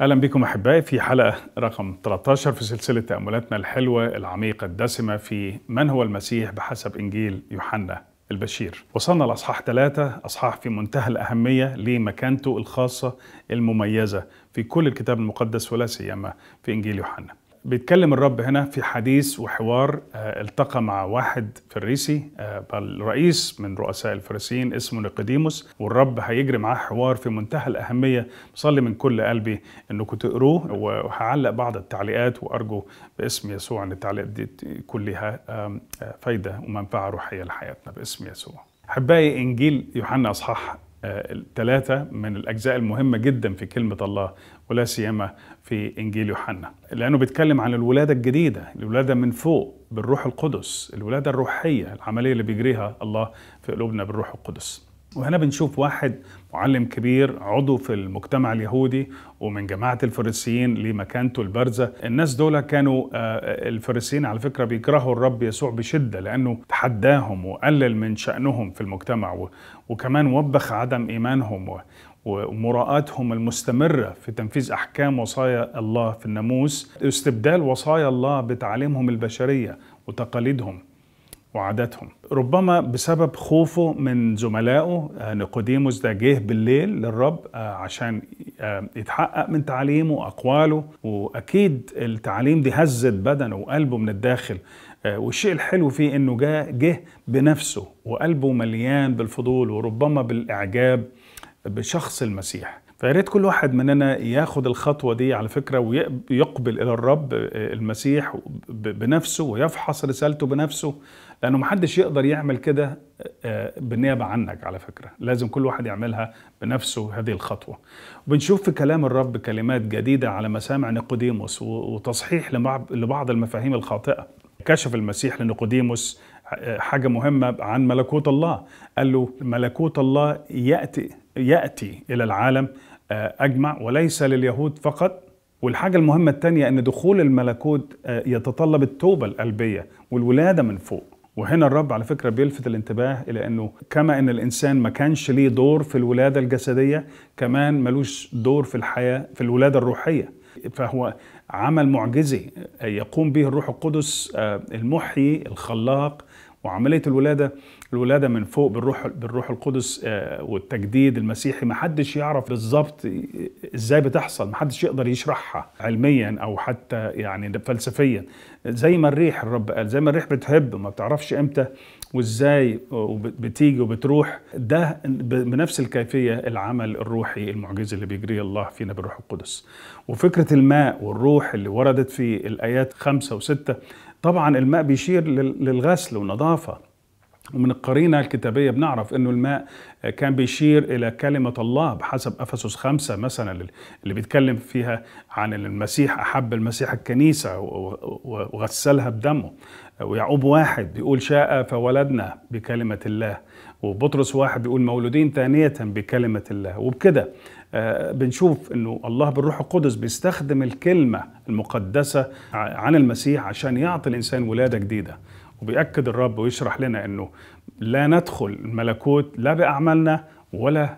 اهلا بكم احبائي في حلقه رقم 13 في سلسله تاملاتنا الحلوه العميقه الدسمه في من هو المسيح بحسب انجيل يوحنا البشير. وصلنا لاصحاح ثلاثه، اصحاح في منتهى الاهميه لمكانته الخاصه المميزه في كل الكتاب المقدس ولا سيما في انجيل يوحنا. بيتكلم الرب هنا في حديث وحوار آه، التقى مع واحد فريسي آه، رئيس من رؤساء الفريسيين اسمه نيقوديموس والرب هيجري معاه حوار في منتهى الأهمية بصلي من كل قلبي انكم تقروه وهعلق بعض التعليقات وأرجو باسم يسوع أن التعليقات دي تكون لها آه، فايدة ومنفعة روحية لحياتنا باسم يسوع. أحبائي إنجيل يوحنا أصحاح ثلاثة من الأجزاء المهمة جدا في كلمة الله ولا سيما في إنجيل يوحنا لأنه بيتكلم عن الولادة الجديدة الولادة من فوق بالروح القدس الولادة الروحية العملية اللي بيجريها الله في قلوبنا بالروح القدس وهنا بنشوف واحد معلم كبير عضو في المجتمع اليهودي ومن جماعة الفريسيين لمكانته البارزة الناس دول كانوا آه، آه، الفريسيين على فكرة بيكرهوا الرب يسوع بشدة لأنه تحداهم وقلل من شأنهم في المجتمع وكمان وبخ عدم إيمانهم ومراءاتهم المستمرة في تنفيذ أحكام وصايا الله في الناموس استبدال وصايا الله بتعاليمهم البشرية وتقاليدهم وعاداتهم ربما بسبب خوفه من زملائه آه، نيقوديموس ده جه بالليل للرب آه، عشان آه، يتحقق من تعليمه وأقواله وأكيد التعليم دي هزت بدنه وقلبه من الداخل والشيء الحلو فيه انه جه جه بنفسه وقلبه مليان بالفضول وربما بالاعجاب بشخص المسيح فياريت كل واحد مننا ياخد الخطوه دي على فكره ويقبل الى الرب آه، المسيح بنفسه ويفحص رسالته بنفسه لانه محدش يقدر يعمل كده آه، بالنيابه عنك على فكره لازم كل واحد يعملها بنفسه هذه الخطوه وبنشوف في كلام الرب كلمات جديده على مسامع نيقوديموس وتصحيح لبعض المفاهيم الخاطئه كشف المسيح لنيقوديموس آه، حاجة مهمة عن ملكوت الله قال له ملكوت الله يأتي يأتي إلى العالم آه، أجمع وليس لليهود فقط والحاجة المهمة الثانية أن دخول الملكوت آه، يتطلب التوبة القلبية والولادة من فوق وهنا الرب على فكره بيلفت الانتباه الى انه كما ان الانسان ما كانش ليه دور في الولاده الجسديه كمان ملوش دور في الحياه في الولاده الروحيه فهو عمل معجزي آه، يقوم به الروح القدس المحيي الخلاق وعمليه الولاده الولاده من فوق بالروح بالروح القدس آه، والتجديد المسيحي ما حدش يعرف بالظبط ازاي بتحصل ما حدش يقدر يشرحها علميا او حتى يعني فلسفيا زي ما الريح الرب قال زي ما الريح بتهب ما بتعرفش امتى وازاي بتيجي وبتروح ده بنفس الكيفيه العمل الروحي المعجز اللي بيجريه الله فينا بالروح القدس وفكره الماء والروح اللي وردت في الايات خمسة وستة طبعا الماء بيشير للغسل والنظافه ومن القرينة الكتابية بنعرف أن الماء كان بيشير إلى كلمة الله بحسب أفسس خمسة مثلا اللي بيتكلم فيها عن المسيح أحب المسيح الكنيسة وغسلها بدمه ويعقوب واحد بيقول شاء فولدنا بكلمة الله وبطرس واحد بيقول مولودين ثانية بكلمة الله وبكده آه، بنشوف انه الله بالروح القدس بيستخدم الكلمة المقدسة عن المسيح عشان يعطي الانسان ولادة جديدة وبيأكد الرب ويشرح لنا انه لا ندخل الملكوت لا بأعمالنا ولا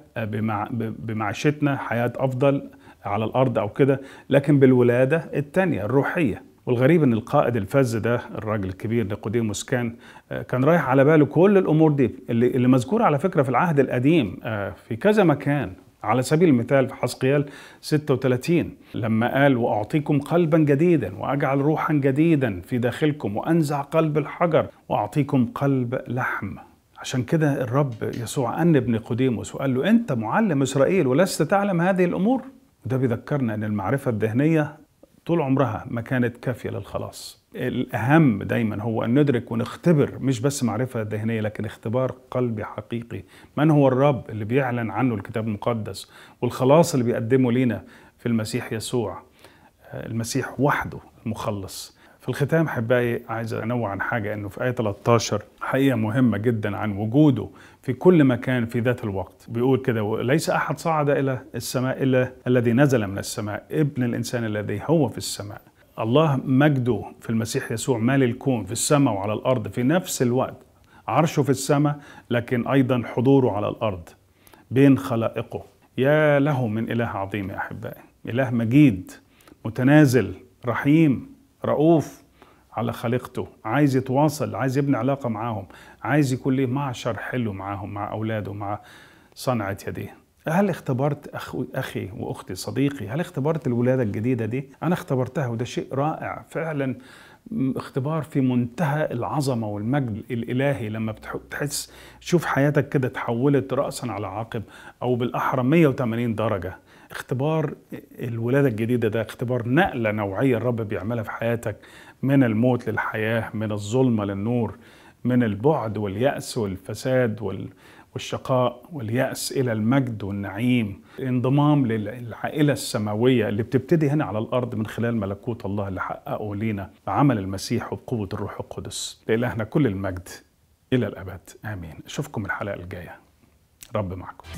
بمعيشتنا حياة أفضل على الأرض أو كده لكن بالولادة الثانية الروحية والغريب ان القائد الفذ ده الراجل الكبير نيقوديموس كان آه، كان رايح على باله كل الامور دي اللي, اللي مذكوره على فكره في العهد القديم آه، في كذا مكان على سبيل المثال في حسقيال 36 لما قال وأعطيكم قلبا جديدا وأجعل روحا جديدا في داخلكم وأنزع قلب الحجر وأعطيكم قلب لحم عشان كده الرب يسوع ابن قديموس وقال له أنت معلم إسرائيل ولست تعلم هذه الأمور وده بيذكرنا أن المعرفة الذهنية طول عمرها ما كانت كافيه للخلاص الاهم دايما هو ان ندرك ونختبر مش بس معرفه ذهنيه لكن اختبار قلبي حقيقي من هو الرب اللي بيعلن عنه الكتاب المقدس والخلاص اللي بيقدمه لينا في المسيح يسوع آه، المسيح وحده المخلص في الختام حبايي عايز انوع عن حاجه انه في ايه 13 حقيقة مهمة جدا عن وجوده في كل مكان في ذات الوقت بيقول كده وليس أحد صعد إلى السماء إلا الذي نزل من السماء ابن الإنسان الذي هو في السماء الله مجده في المسيح يسوع مال الكون في السماء وعلى الأرض في نفس الوقت عرشه في السماء لكن أيضا حضوره على الأرض بين خلائقه يا له من إله عظيم يا أحبائي إله مجيد متنازل رحيم رؤوف على خليقته عايز يتواصل عايز يبني علاقة معاهم عايز يكون ليه معشر حلو معاهم مع أولاده مع صنعة يديه هل اختبرت أخي وأختي صديقي هل اختبرت الولادة الجديدة دي أنا اختبرتها وده شيء رائع فعلا اختبار في منتهى العظمة والمجد الإلهي لما بتحس شوف حياتك كده تحولت رأسا على عقب أو بالأحرى 180 درجة اختبار الولادة الجديدة ده اختبار نقلة نوعية الرب بيعملها في حياتك من الموت للحياة من الظلمة للنور من البعد واليأس والفساد وال... والشقاء واليأس إلى المجد والنعيم الانضمام للعائلة السماوية اللي بتبتدي هنا على الأرض من خلال ملكوت الله اللي حققه لينا بعمل المسيح وبقوة الروح القدس لإلهنا كل المجد إلى الأبد آمين أشوفكم الحلقة الجاية رب معكم